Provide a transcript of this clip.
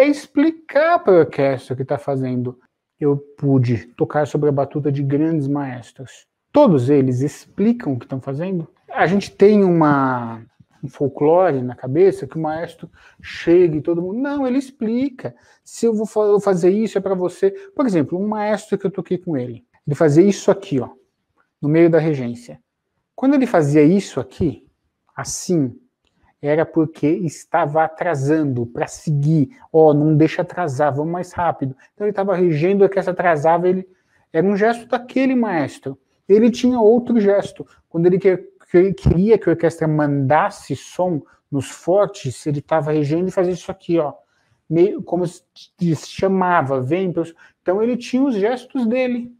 é explicar para a orquestra o que está fazendo. Eu pude tocar sobre a batuta de grandes maestros. Todos eles explicam o que estão fazendo. A gente tem uma, um folclore na cabeça que o maestro chega e todo mundo. Não, ele explica. Se eu vou fazer isso, é para você. Por exemplo, um maestro que eu toquei com ele, ele fazia isso aqui, ó, no meio da regência. Quando ele fazia isso aqui, assim, era porque estava atrasando para seguir. Ó, oh, não deixa atrasar, vamos mais rápido. Então ele estava regendo que essa atrasava, ele era um gesto daquele maestro. Ele tinha outro gesto. Quando ele queria que a orquestra mandasse som nos fortes, ele estava regendo e fazia isso aqui, ó. Meio como se chamava, vem. Então ele tinha os gestos dele.